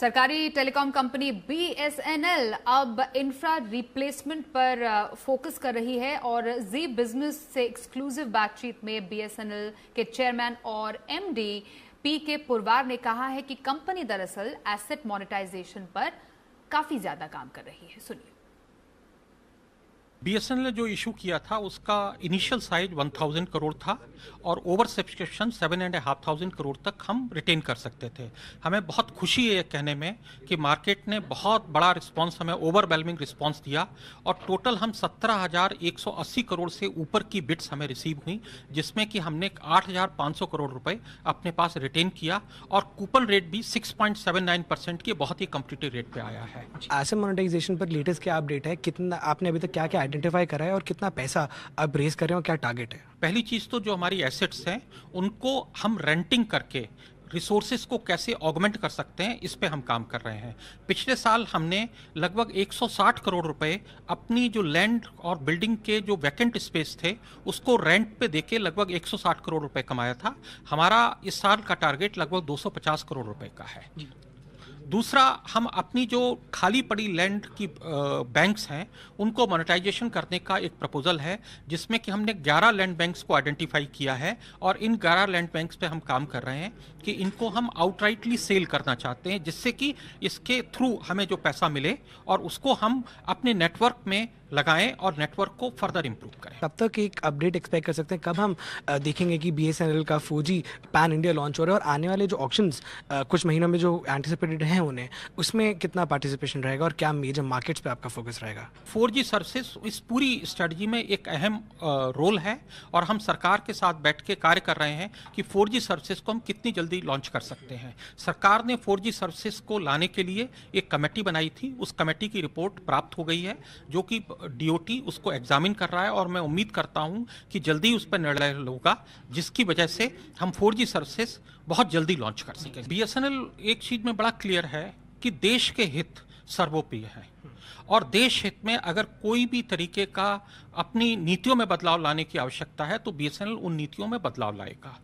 सरकारी telecom company BSNL अब infra replacement पर फोकस कर रही है और जी बिजनेस से एक्सक्लूसिव बातचीत में बीएसएनएल के चेयरमैन और एमडी पी के पुरवार ने कहा है कि कंपनी दरअसल एसेट मोनेटाइजेशन पर काफी ज्यादा काम कर रही है सुनिए बीएसएनएल ने जो इशू किया था उसका इनिशियल साइज 1000 करोड़ था और oversubscription seven and half thousand crore तक हम रिटेन कर सकते थे हमें बहुत खुशी है कहने में कि मार्केट ने बहुत बड़ा रिस्पांस हमें ओवरवेलमिंग रिस्पांस दिया और टोटल हम 17,180 करोड़ से ऊपर की बिट्स हमें रिसीव हुई जिसमें कि हमने सौ करोड़ रुपए अपने पास रिटेन किया और कूपन रेट भी सिक्स परसेंट के बहुत ही कम्पिटेटिव रेट पर आया है ऐसे मोनिटाइजेशन पर लेटेस्ट क्या अपडेट है कितना आपने अभी तक क्या क्या आइडेंटिफाई करा है और कितना पैसा आप रेज कर रहे हो क्या टारगेट है पहली चीज़ तो जो हमारी एसेट्स हैं उनको हम रेंटिंग करके रिसोर्सेज को कैसे ऑगमेंट कर सकते हैं इस पे हम काम कर रहे हैं पिछले साल हमने लगभग 160 करोड़ रुपए अपनी जो लैंड और बिल्डिंग के जो वैकेंट स्पेस थे उसको रेंट पे देके लगभग 160 करोड़ रुपए कमाया था हमारा इस साल का टारगेट लगभग 250 करोड़ रुपए का है दूसरा हम अपनी जो खाली पड़ी लैंड की बैंक्स हैं उनको मोनेटाइजेशन करने का एक प्रपोजल है जिसमें कि हमने 11 लैंड बैंक्स को आइडेंटिफाई किया है और इन 11 लैंड बैंक्स पे हम काम कर रहे हैं कि इनको हम आउटराइटली सेल करना चाहते हैं जिससे कि इसके थ्रू हमें जो पैसा मिले और उसको हम अपने नेटवर्क में लगाएं और नेटवर्क को फर्दर इम्प्रूव करें तब तक एक अपडेट एक्सपेक्ट कर सकते हैं कब हम देखेंगे कि बी का फोर पैन इंडिया लॉन्च हो रहा है और आने वाले जो ऑप्शन कुछ महीनों में जो एंटिसिपेटेड हैं हैं उन्हें उसमें कितना पार्टिसिपेशन रहेगा और क्या मेजर मार्केट्स पे आपका फोकस रहेगा फोर जी सर्विसेज इस पूरी स्ट्रेटजी में एक अहम रोल है और हम सरकार के साथ बैठ के कार्य कर रहे हैं कि फोर जी सर्विसेज को हम कितनी जल्दी लॉन्च कर सकते हैं सरकार ने फोर जी सर्विसेज को लाने के लिए एक कमेटी बनाई थी उस कमेटी की रिपोर्ट प्राप्त हो गई है जो कि डी उसको एग्जामिन कर रहा है और मैं उम्मीद करता हूँ कि जल्दी उस पर निर्णय होगा जिसकी वजह से हम फोर जी सर्विसेज बहुत जल्दी लॉन्च कर सकें बी एक चीज़ में बड़ा क्लियर क्लियर है कि देश के हित सर्वोपरि है और देश हित में अगर कोई भी तरीके का अपनी नीतियों में बदलाव लाने की आवश्यकता है तो बीएसएनएल उन नीतियों में बदलाव लाएगा